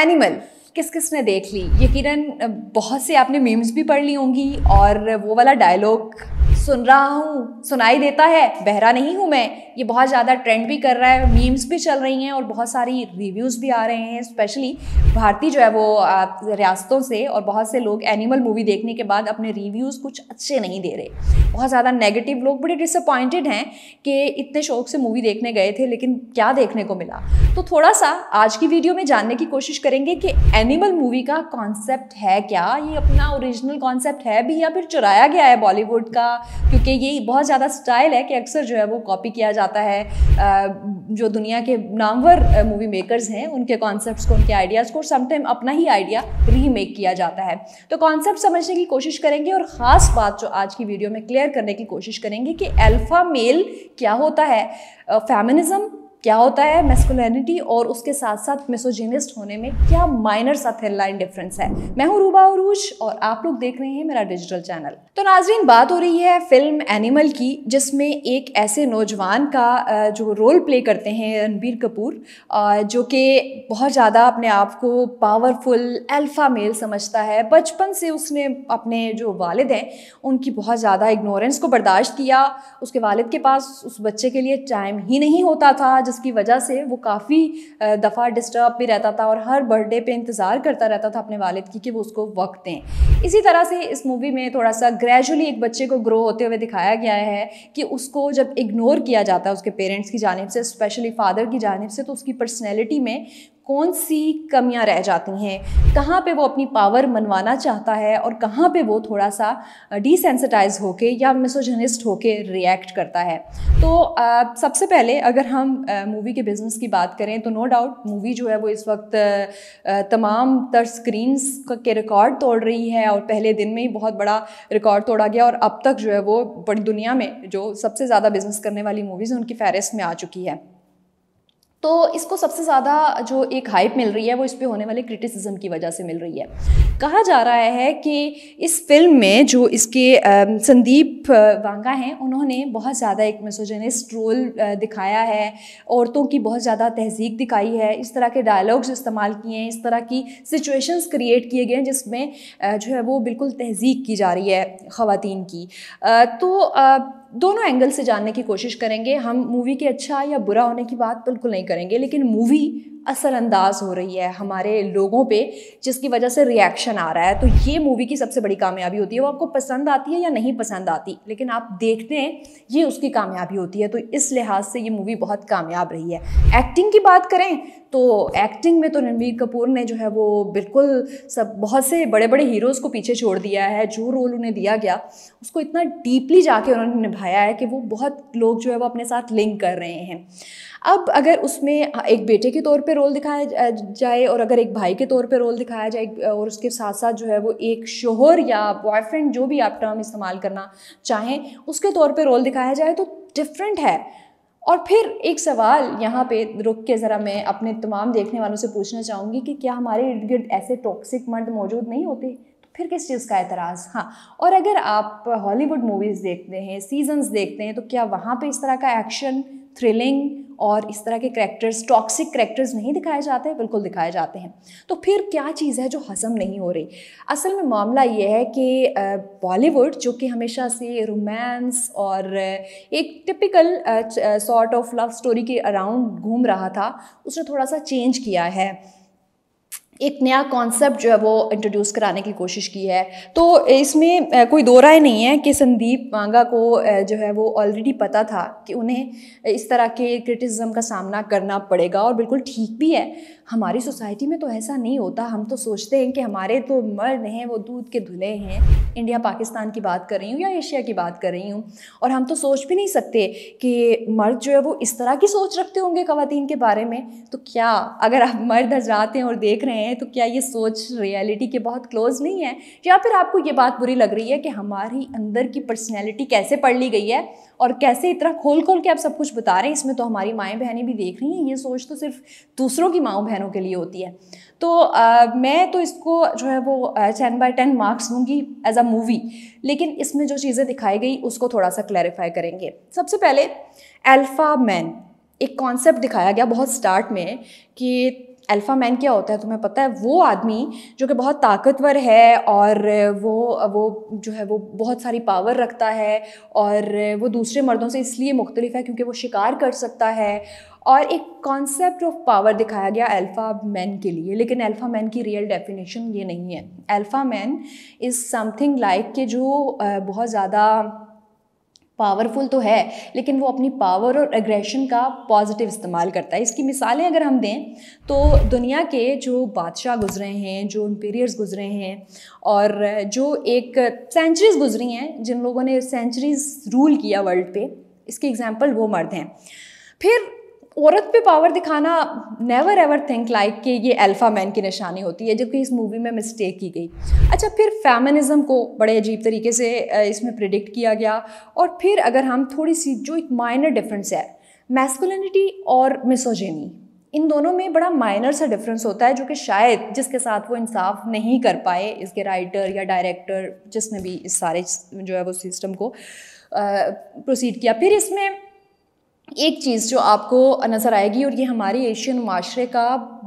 animal किस किस ने देख ली यकीनन बहुत से आपने मीम्स भी पढ़ ली होंगी और वो वाला डायलॉग सुन रहा हूँ सुनाई देता है बहरा नहीं हूँ मैं ये बहुत ज़्यादा ट्रेंड भी कर रहा है मीम्स भी चल रही हैं और बहुत सारी रिव्यूज़ भी आ रहे हैं स्पेशली भारतीय जो है वो रियासतों से और बहुत से लोग एनिमल मूवी देखने के बाद अपने रिव्यूज़ कुछ अच्छे नहीं दे रहे बहुत ज़्यादा नेगेटिव लोग बड़े डिसअपॉइंटेड हैं कि इतने शौक से मूवी देखने गए थे लेकिन क्या देखने को मिला तो थोड़ा सा आज की वीडियो में जानने की कोशिश करेंगे कि एनिमल मूवी का कॉन्सेप्ट है क्या ये अपना ओरिजिनल कॉन्सेप्ट है भी या फिर चुराया गया है बॉलीवुड का क्योंकि ये बहुत ज़्यादा स्टाइल है कि अक्सर जो है वो कॉपी किया जाता है जो दुनिया के नामवर मूवी मेकर्स हैं उनके कॉन्सेप्ट्स को उनके आइडियाज़ को समटाइम अपना ही आइडिया रीमेक किया जाता है तो कॉन्सेप्ट समझने की कोशिश करेंगे और ख़ास बात जो आज की वीडियो में क्लियर करने की कोशिश करेंगे कि अल्फ़ा मेल क्या होता है फेमिनिज़म क्या होता है मेस्कुलैनिटी और उसके साथ साथ मेसोजेनिस्ट होने में क्या माइनर सा लाइन डिफरेंस है मैं हूँ रूबा उरूज और आप लोग देख रहे हैं मेरा डिजिटल चैनल तो नाजरीन बात हो रही है फिल्म एनिमल की जिसमें एक ऐसे नौजवान का जो रोल प्ले करते हैं रणबीर कपूर जो कि बहुत ज़्यादा अपने आप को पावरफुल एल्फा मेल समझता है बचपन से उसने अपने जो वालद हैं उनकी बहुत ज़्यादा इग्नोरेंस को बर्दाश्त किया उसके वालद के पास उस बच्चे के लिए टाइम ही नहीं होता था जिस जिसकी वजह से वो काफ़ी दफ़ा डिस्टर्ब भी रहता था और हर बर्थडे पे इंतज़ार करता रहता था अपने वालिद की कि वो उसको वक्त दें इसी तरह से इस मूवी में थोड़ा सा ग्रेजुअली एक बच्चे को ग्रो होते हुए दिखाया गया है कि उसको जब इग्नोर किया जाता है उसके पेरेंट्स की जानब से स्पेशली फादर की जानब से तो उसकी पर्सनैलिटी में कौन सी कमियां रह जाती हैं कहाँ पे वो अपनी पावर मनवाना चाहता है और कहाँ पे वो थोड़ा सा डिसेंसिटाइज होके या मिसोजनिस्ट होके रिएक्ट करता है तो आ, सबसे पहले अगर हम मूवी के बिज़नेस की बात करें तो नो डाउट मूवी जो है वो इस वक्त आ, तमाम तर स्क्रीन्स के रिकॉर्ड तोड़ रही है और पहले दिन में ही बहुत बड़ा रिकॉर्ड तोड़ा गया और अब तक जो है वो बड़ी दुनिया में जो सबसे ज़्यादा बिज़नेस करने वाली मूवीज़ हैं उनकी फहरिस्त में आ चुकी है तो इसको सबसे ज़्यादा जो एक हाइप मिल रही है वो इस पर होने वाले क्रिटिसिज्म की वजह से मिल रही है कहा जा रहा है कि इस फिल्म में जो इसके संदीप वांगा हैं उन्होंने बहुत ज़्यादा एक मिसोजनिस्ट रोल दिखाया है औरतों की बहुत ज़्यादा तहजीक दिखाई है इस तरह के डायलॉग्स इस्तेमाल किए हैं इस तरह की सिचुएशंस क्रिएट किए गए हैं जिसमें जो है वो बिल्कुल तहजीक की जा रही है ख़वान की तो दोनों एंगल से जानने की कोशिश करेंगे हम मूवी के अच्छा या बुरा होने की बात बिल्कुल नहीं करेंगे लेकिन मूवी असरअंदाज हो रही है हमारे लोगों पे जिसकी वजह से रिएक्शन आ रहा है तो ये मूवी की सबसे बड़ी कामयाबी होती है वो आपको पसंद आती है या नहीं पसंद आती लेकिन आप देखते हैं ये उसकी कामयाबी होती है तो इस लिहाज से ये मूवी बहुत कामयाब रही है एक्टिंग की बात करें तो एक्टिंग में तो रणवीर कपूर ने जो है वो बिल्कुल सब बहुत से बड़े बड़े हीरोज़ को पीछे छोड़ दिया है जो रोल उन्हें दिया गया उसको इतना डीपली जाके उन्होंने निभाया है कि वो बहुत लोग जो है वो अपने साथ लिंक कर रहे हैं अब अगर उसमें एक बेटे के तौर पर रोल दिखाया जाए और अगर एक भाई के तौर पे रोल दिखाया जाए और उसके साथ साथ जो है वो एक शोहर या बॉयफ्रेंड जो भी आप टर्म इस्तेमाल करना चाहें उसके तौर पे रोल दिखाया जाए तो डिफरेंट है और फिर एक सवाल यहाँ पे रुक के ज़रा मैं अपने तमाम देखने वालों से पूछना चाहूँगी कि क्या हमारे इर्द गिर्द ऐसे टॉक्सिक मर्द मौजूद नहीं होते तो फिर किस चीज़ का एतराज़ हाँ और अगर आप हॉलीवुड मूवीज़ देखते हैं सीजन्स देखते हैं तो क्या वहाँ पे इस तरह का एक्शन थ्रिलिंग और इस तरह के करैक्टर्स टॉक्सिक करैक्टर्स नहीं दिखाए जाते बिल्कुल दिखाए जाते हैं तो फिर क्या चीज़ है जो हजम नहीं हो रही असल में मामला ये है कि बॉलीवुड जो कि हमेशा से रोमांस और एक typical sort of love story के अराउंड घूम रहा था उसने थोड़ा सा चेंज किया है एक नया कॉन्सेप्ट जो है वो इंट्रोड्यूस कराने की कोशिश की है तो इसमें कोई दो राय नहीं है कि संदीप मांगा को जो है वो ऑलरेडी पता था कि उन्हें इस तरह के क्रिटिसिज्म का सामना करना पड़ेगा और बिल्कुल ठीक भी है हमारी सोसाइटी में तो ऐसा नहीं होता हम तो सोचते हैं कि हमारे तो मर्द हैं वो दूध के धुले हैं इंडिया पाकिस्तान की बात कर रही हूँ या एशिया की बात कर रही हूँ और हम तो सोच भी नहीं सकते कि मर्द जो है वो इस तरह की सोच रखते होंगे खुवान के बारे में तो क्या अगर आप मर्द हजरात हैं और देख रहे हैं हैं तो क्या ये सोच रियलिटी के बहुत क्लोज नहीं है या फिर आपको ये बात बुरी लग रही है कि हमारी अंदर की पर्सनैलिटी कैसे पढ़ ली गई है और कैसे इतना खोल खोल के आप सब कुछ बता रहे हैं इसमें तो हमारी माएँ बहनें भी देख रही हैं ये सोच तो सिर्फ दूसरों की माओ बहनों के लिए होती है तो आ, मैं तो इसको जो है वो टेन बाई टेन मार्क्स दूंगी एज अ मूवी लेकिन इसमें जो चीज़ें दिखाई गई उसको थोड़ा सा क्लैरिफाई करेंगे सबसे पहले एल्फ़ा मैन एक कॉन्सेप्ट दिखाया गया बहुत स्टार्ट में कि अल्फ़ा मैन क्या होता है तुम्हें पता है वो आदमी जो कि बहुत ताकतवर है और वो वो जो है वो बहुत सारी पावर रखता है और वो दूसरे मर्दों से इसलिए मुख्तलिफ है क्योंकि वो शिकार कर सकता है और एक कॉन्सेप्ट ऑफ पावर दिखाया गया अल्फ़ा मैन के लिए लेकिन अल्फ़ा मैन की रियल डेफिनेशन ये नहीं है alpha man is something like के जो बहुत ज़्यादा पावरफुल तो है लेकिन वो अपनी पावर और एग्रेशन का पॉजिटिव इस्तेमाल करता है इसकी मिसालें अगर हम दें तो दुनिया के जो बादशाह गुजरे हैं जो इम्पीरियर्स गुजरे हैं और जो एक सेंचुरीज़ गुजरी हैं जिन लोगों ने सेंचुरीज़ रूल किया वर्ल्ड पे इसके एग्जाम्पल वो मर्द हैं फिर औरत पे पावर दिखाना नेवर एवर थिंक लाइक कि ये अल्फ़ा मैन की निशानी होती है जबकि इस मूवी में मिस्टेक की गई अच्छा फिर फैमनिज़म को बड़े अजीब तरीके से इसमें प्रिडिक्ट किया गया और फिर अगर हम थोड़ी सी जो एक माइनर डिफरेंस है मैस्कुलिनिटी और मिसोजेनी इन दोनों में बड़ा माइनर सा डिफरेंस होता है जो कि शायद जिसके साथ वो इंसाफ नहीं कर पाए इसके राइटर या डायरेक्टर जिसने भी इस सारे जो है वो सिस्टम को प्रोसीड किया फिर इसमें एक चीज़ जो आपको नज़र आएगी और ये हमारे एशियन माशरे का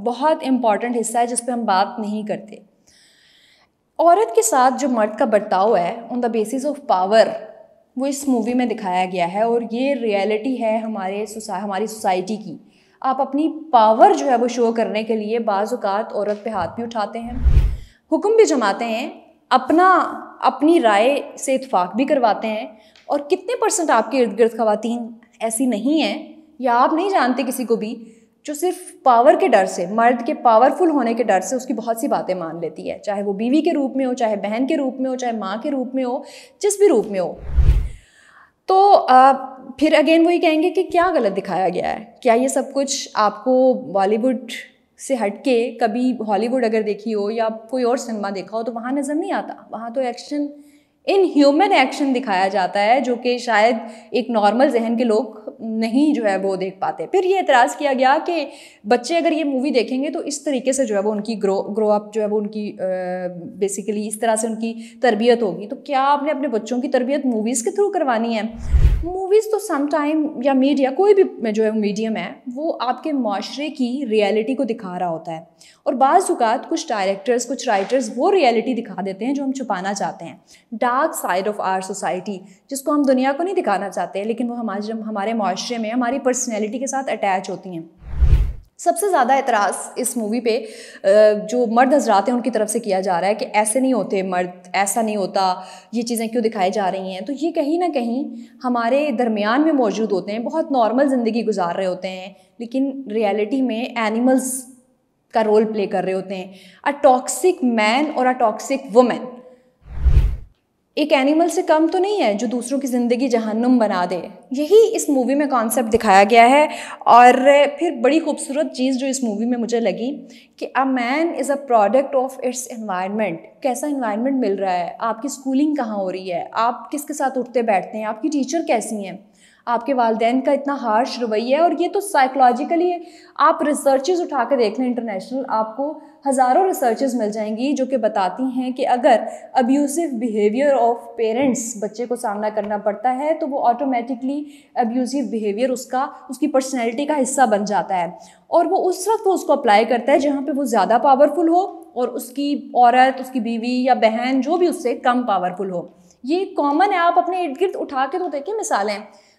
बहुत इम्पॉर्टेंट हिस्सा है जिस पर हम बात नहीं करते औरत के साथ जो मर्द का बर्ताव है on the basis of power वो इस मूवी में दिखाया गया है और ये रियलिटी है हमारे सोसा हमारी सोसाइटी की आप अपनी पावर जो है वो शो करने के लिए बाज़ात औरत पे हाथ भी उठाते हैं हुक्म भी जमाते हैं अपना अपनी राय से इतफाक़ भी करवाते हैं और कितने परसेंट आपके इर्द गिर्द खातन ऐसी नहीं है या आप नहीं जानते किसी को भी जो सिर्फ पावर के डर से मर्द के पावरफुल होने के डर से उसकी बहुत सी बातें मान लेती है चाहे वो बीवी के रूप में हो चाहे बहन के रूप में हो चाहे माँ के रूप में हो जिस भी रूप में हो तो आ, फिर अगेन वही कहेंगे कि क्या गलत दिखाया गया है क्या ये सब कुछ आपको बॉलीवुड से हट के कभी हॉलीवुड अगर देखी हो या कोई और सिनेमा देखा हो तो वहाँ नज़र नहीं आता वहाँ तो एक्शन इन ह्यूमन एक्शन दिखाया जाता है जो कि शायद एक नॉर्मल जहन के लोग नहीं जो है वो देख पाते फिर ये एतराज़ किया गया कि बच्चे अगर ये मूवी देखेंगे तो इस तरीके से जो है वो उनकी ग्रो ग्रो अप जो है वो उनकी बेसिकली इस तरह से उनकी तरबियत होगी तो क्या आपने अपने बच्चों की तरबियत मूवीज़ के थ्रू करवानी है मूवीज़ तो सम टाइम या मीडिया कोई भी जो है मीडियम है वो आपके माशरे की रियलिटी को दिखा रहा होता है और बाज़ात कुछ डायरेक्टर्स कुछ राइटर्स वो रियलिटी दिखा देते हैं जो हम छुपाना चाहते हैं डार dark side of our society जिसको हम दुनिया को नहीं दिखाना चाहते लेकिन वो हमारे हमारे माशरे में हमारी पर्सनैलिटी के साथ अटैच होती हैं सबसे ज़्यादा एतराज़ इस मूवी पे जो मर्द हजरात हैं उनकी तरफ से किया जा रहा है कि ऐसे नहीं होते मर्द ऐसा नहीं होता ये चीज़ें क्यों दिखाई जा रही हैं तो ये कहीं ना कहीं हमारे दरमियान में मौजूद होते हैं बहुत नॉर्मल ज़िंदगी गुजार रहे होते हैं लेकिन रियलिटी में एनिमल्स का रोल प्ले कर रहे होते हैं अ टॉक्सिक मैन और अ टॉक्सिक वुमेन एक एनिमल से कम तो नहीं है जो दूसरों की ज़िंदगी जहन्नुम बना दे यही इस मूवी में कॉन्सेप्ट दिखाया गया है और फिर बड़ी खूबसूरत चीज़ जो इस मूवी में मुझे लगी कि a man is a product of its environment कैसा इन्वायरमेंट मिल रहा है आपकी स्कूलिंग कहाँ हो रही है आप किसके साथ उठते बैठते हैं आपकी टीचर कैसी हैं आपके वालदेन का इतना हार्श रवैया है और ये तो साइकोलॉजिकली आप रिसर्चेज उठा कर देख लें इंटरनेशनल आपको हज़ारों रिसर्चेस मिल जाएंगी जो कि बताती हैं कि अगर अब्यूज़िव बिहेवियर ऑफ पेरेंट्स बच्चे को सामना करना पड़ता है तो वो ऑटोमेटिकली अब्यूज़िव बिहेवियर उसका उसकी पर्सनैलिटी का हिस्सा बन जाता है और वो उस वक्त वो उसको अप्लाई करता है जहाँ पे वो ज़्यादा पावरफुल हो और उसकी औरत उसकी बीवी या बहन जो भी उससे कम पावरफुल हो ये कॉमन है आप अपने इर्द गिर्द उठा के तो देखिए मिसालें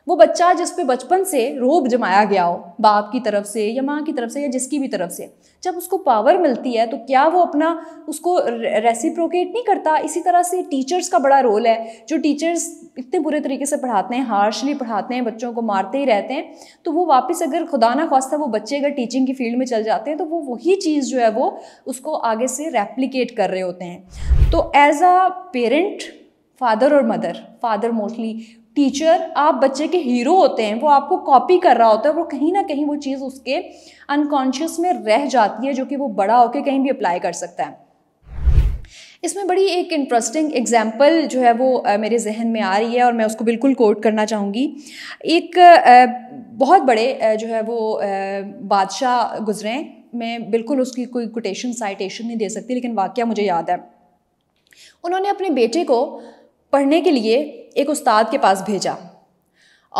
वो बच्चा जिस पे बचपन से रोब जमाया गया हो बाप की तरफ से या माँ की तरफ से या जिसकी भी तरफ से जब उसको पावर मिलती है तो क्या वो अपना उसको रेसिप्रोकेट नहीं करता इसी तरह से टीचर्स का बड़ा रोल है जो टीचर्स इतने बुरे तरीके से पढ़ाते हैं हार्शली पढ़ाते हैं बच्चों को मारते ही रहते हैं तो वो वापस अगर खुदा ना खास्ता वो बच्चे अगर टीचिंग की फील्ड में चल जाते हैं तो वो वही चीज़ जो है वो उसको आगे से रेप्लिकेट कर रहे होते हैं तो एज अ पेरेंट फादर और मदर फादर मोस्टली टीचर आप बच्चे के हीरो होते हैं वो आपको कॉपी कर रहा होता है वो कहीं ना कहीं वो चीज़ उसके अनकॉन्शियस में रह जाती है जो कि वो बड़ा होकर कहीं भी अप्लाई कर सकता है इसमें बड़ी एक इंटरेस्टिंग एग्जाम्पल जो है वो मेरे जहन में आ रही है और मैं उसको बिल्कुल कोट करना चाहूँगी एक बहुत बड़े जो है वो बादशाह गुजरे मैं बिल्कुल उसकी कोई कोटेशन साइटेशन नहीं दे सकती लेकिन वाक्य मुझे याद है उन्होंने अपने बेटे को पढ़ने के लिए एक उस्ताद के पास भेजा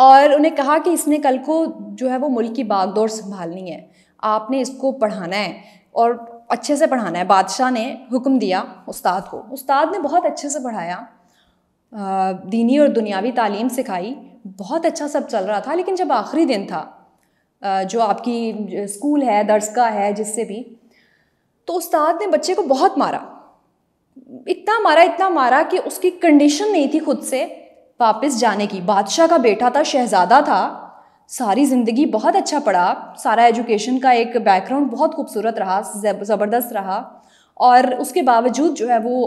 और उन्हें कहा कि इसने कल को जो है वो मुल्क की बागदौर संभालनी है आपने इसको पढ़ाना है और अच्छे से पढ़ाना है बादशाह ने हुक्म दिया उस्ताद को उस्ताद ने बहुत अच्छे से पढ़ाया दीनी और दुनियावी तालीम सिखाई बहुत अच्छा सब चल रहा था लेकिन जब आखिरी दिन था जो आपकी स्कूल है का है जिससे भी तो उस्ताद ने बच्चे को बहुत मारा इतना मारा इतना मारा कि उसकी कंडीशन नहीं थी खुद से वापस जाने की बादशाह का बेटा था शहजादा था सारी ज़िंदगी बहुत अच्छा पढ़ा सारा एजुकेशन का एक बैकग्राउंड बहुत खूबसूरत रहा ज़बरदस्त रहा और उसके बावजूद जो है वो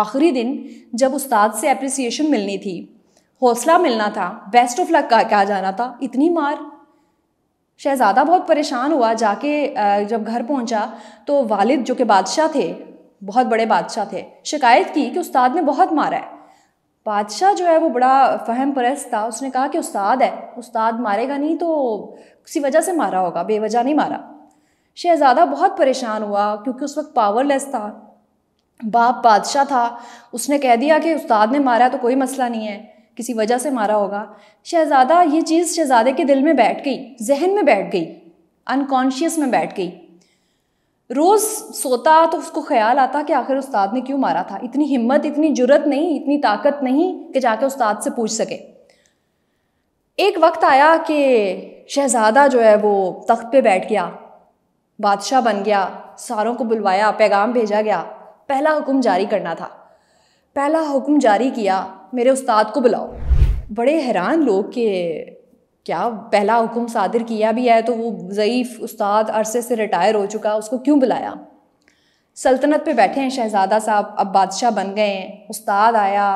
आखिरी दिन जब उस्ताद से अप्रिसिएशन मिलनी थी हौसला मिलना था बेस्ट ऑफ लक का कहा जाना था इतनी मार शहज़ादा बहुत परेशान हुआ जाके जब घर पहुंचा तो वालिद जो कि बादशाह थे बहुत बड़े बादशाह थे शिकायत की कि उस्ताद ने बहुत मारा है बादशाह जो है वो बड़ा फहम परस्त था उसने कहा कि उस्ताद है उस्ताद मारेगा नहीं तो किसी वजह से मारा होगा बेवजह नहीं मारा शहज़ादा बहुत परेशान हुआ क्योंकि उस वक्त पावरलेस था बाप बादशाह था उसने कह दिया कि उस्ताद ने मारा तो कोई मसला नहीं है किसी वजह से मारा होगा शहज़ादा ये चीज़ शहज़ादे के दिल में बैठ गई जहन में बैठ गई अनकॉन्शियस में बैठ गई रोज़ सोता तो उसको ख्याल आता कि आखिर उस्ताद ने क्यों मारा था इतनी हिम्मत इतनी जुरत नहीं इतनी ताकत नहीं कि जाके उस्ताद से पूछ सके एक वक्त आया कि शहज़ादा जो है वो तख्त पे बैठ गया बादशाह बन गया सारों को बुलवाया पैगाम भेजा गया पहला हुक्म जारी करना था पहला हुक्म जारी किया मेरे उस्ताद को बुलाओ बड़े हैरान लोग कि क्या पहला हुक्म सादिर किया भी है तो वो ज़यीफ़ उस्ताद अरसे से रिटायर हो चुका उसको क्यों बुलाया सल्तनत पे बैठे हैं शहज़ादा साहब अब बादशाह बन गए हैं उस्ताद आया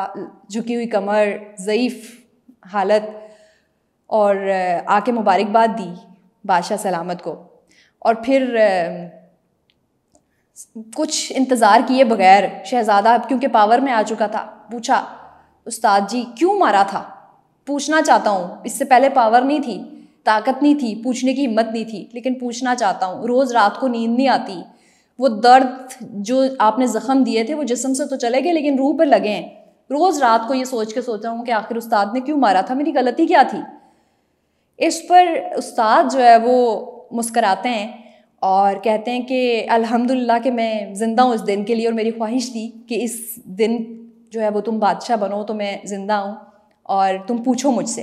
झुकी हुई कमर ज़यीफ़ हालत और आके मुबारकबाद दी बादशाह सलामत को और फिर कुछ इंतज़ार किए बगैर शहज़ादा क्योंकि पावर में आ चुका था पूछा उस्ताद जी क्यों मारा था पूछना चाहता हूँ इससे पहले पावर नहीं थी ताकत नहीं थी पूछने की हिम्मत नहीं थी लेकिन पूछना चाहता हूँ रोज़ रात को नींद नहीं आती वो दर्द जो आपने ज़ख़म दिए थे वो जिसम से तो चले गए लेकिन रूह पर लगे हैं रोज़ रात को ये सोच के सोच रहा हूँ कि आखिर उस्ताद ने क्यों मारा था मेरी गलती क्या थी इस पर उस्ताद जो है वो मुस्कराते हैं और कहते हैं कि अल्हम्दुलिल्लाह कि मैं ज़िंदा हूँ इस दिन के लिए और मेरी ख्वाहिश थी कि इस दिन जो है वो तुम बादशाह बनो तो मैं ज़िंदा हूँ और तुम पूछो मुझसे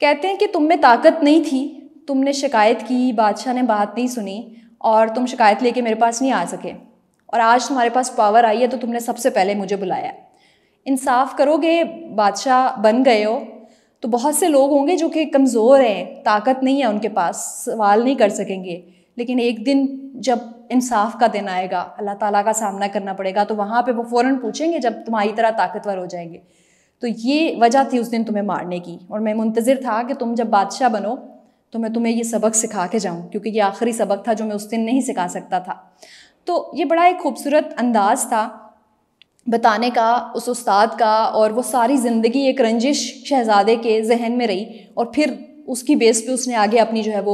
कहते हैं कि तुम में ताकत नहीं थी तुमने शिकायत की बादशाह ने बात नहीं सुनी और तुम शिकायत लेके मेरे पास नहीं आ सके और आज तुम्हारे पास पावर आई है तो तुमने सबसे पहले मुझे बुलाया इंसाफ करोगे बादशाह बन गए हो तो बहुत से लोग होंगे जो कि कमज़ोर हैं ताकत नहीं है उनके पास सवाल नहीं कर सकेंगे लेकिन एक दिन जब इंसाफ का दिन आएगा अल्लाह ताला का सामना करना पड़ेगा तो वहाँ पे वो फ़ौरन पूछेंगे जब तुम्हारी तरह ताकतवर हो जाएंगे तो ये वजह थी उस दिन तुम्हें मारने की और मैं मुंतज़र था कि तुम जब बादशाह बनो तो मैं तुम्हें ये सबक सिखा के जाऊँ क्योंकि ये आखिरी सबक था जो मैं उस दिन नहीं सिखा सकता था तो ये बड़ा एक खूबसूरत अंदाज़ था बताने का उस उस्ताद का और वो सारी ज़िंदगी एक रंजिश शहज़ादे के जहन में रही और फिर उसकी बेस पे उसने आगे अपनी जो है वो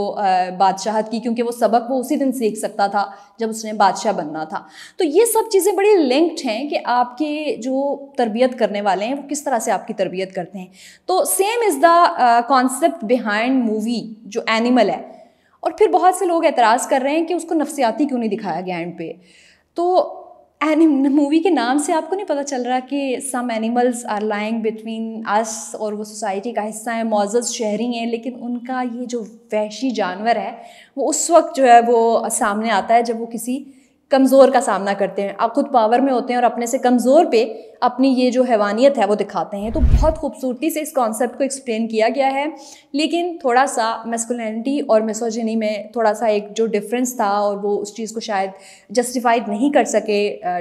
बादशाहत की क्योंकि वो सबक वो उसी दिन सीख सकता था जब उसने बादशाह बनना था तो ये सब चीज़ें बड़ी लिंक्ड हैं कि आपके जो तरबियत करने वाले हैं वो किस तरह से आपकी तरबियत करते हैं तो same is the concept behind movie जो एनिमल है और फिर बहुत से लोग एतराज़ कर रहे हैं कि उसको नफसियाती क्यों नहीं दिखाया गया एंड पे तो एनिम मूवी के नाम से आपको नहीं पता चल रहा कि some animals are lying between us और वो सोसाइटी का हिस्सा है मोजस शहरी हैं लेकिन उनका ये जो वैशी जानवर है वो उस वक्त जो है वो सामने आता है जब वो किसी कमज़ोर का सामना करते हैं आप खुद पावर में होते हैं और अपने से कमज़ोर पे अपनी ये जो हैवानियत है वो दिखाते हैं तो बहुत खूबसूरती से इस कॉन्सेप्ट को एक्सप्लेन किया गया है लेकिन थोड़ा सा मेस्कुलनिटी और मेसोजनी में थोड़ा सा एक जो डिफरेंस था और वो उस चीज़ को शायद जस्टिफाइड नहीं कर सके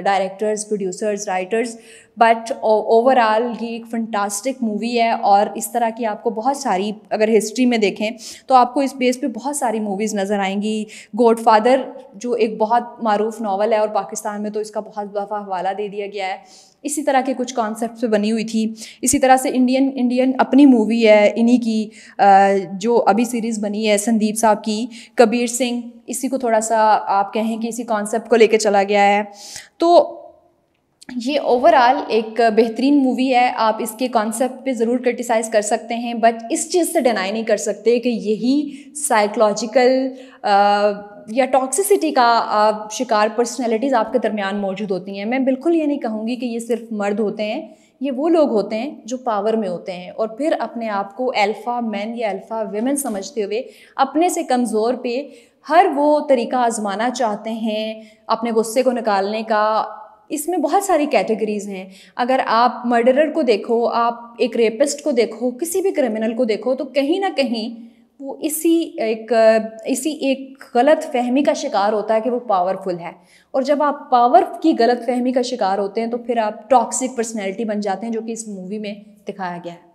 directors producers writers but overall ये एक फंटास्टिक मूवी है और इस तरह की आपको बहुत सारी अगर हिस्ट्री में देखें तो आपको इस बेस पे बहुत सारी मूवीज़ नज़र आएंगी गोड फादर जो एक बहुत मरूफ नावल है और पाकिस्तान में तो इसका बहुत दफ़ा हवाला दे दिया गया है इसी तरह के कुछ कॉन्सेप्ट बनी हुई थी इसी तरह से इंडियन इंडियन अपनी मूवी है इन्हीं की जो अभी सीरीज़ बनी है संदीप साहब की कबीर सिंह इसी को थोड़ा सा आप कहें कि इसी कॉन्सेप्ट को लेके चला गया है तो ये ओवरऑल एक बेहतरीन मूवी है आप इसके कॉन्सेप्ट पे ज़रूर क्रिटिसाइज़ कर सकते हैं बट इस चीज़ से डिनाई नहीं कर सकते कि यही साइकोलॉजिकल या टॉक्सिसिटी का शिकार पर्सनैलिटीज़ आपके दरमियान मौजूद होती हैं मैं बिल्कुल ये नहीं कहूँगी कि ये सिर्फ मर्द होते हैं ये वो लोग होते हैं जो पावर में होते हैं और फिर अपने आप को अल्फ़ा मैन या अल्फ़ा वेमेन समझते हुए अपने से कमज़ोर पे हर वो तरीका आजमाना चाहते हैं अपने गुस्से को निकालने का इसमें बहुत सारी कैटेगरीज़ हैं अगर आप मर्डरर को देखो आप एक रेपिस्ट को देखो किसी भी क्रिमिनल को देखो तो कहीं ना कहीं वो इसी एक इसी एक गलत फहमी का शिकार होता है कि वो पावरफुल है और जब आप पावर की गलत फहमी का शिकार होते हैं तो फिर आप टॉक्सिक पर्सनैलिटी बन जाते हैं जो कि इस मूवी में दिखाया गया है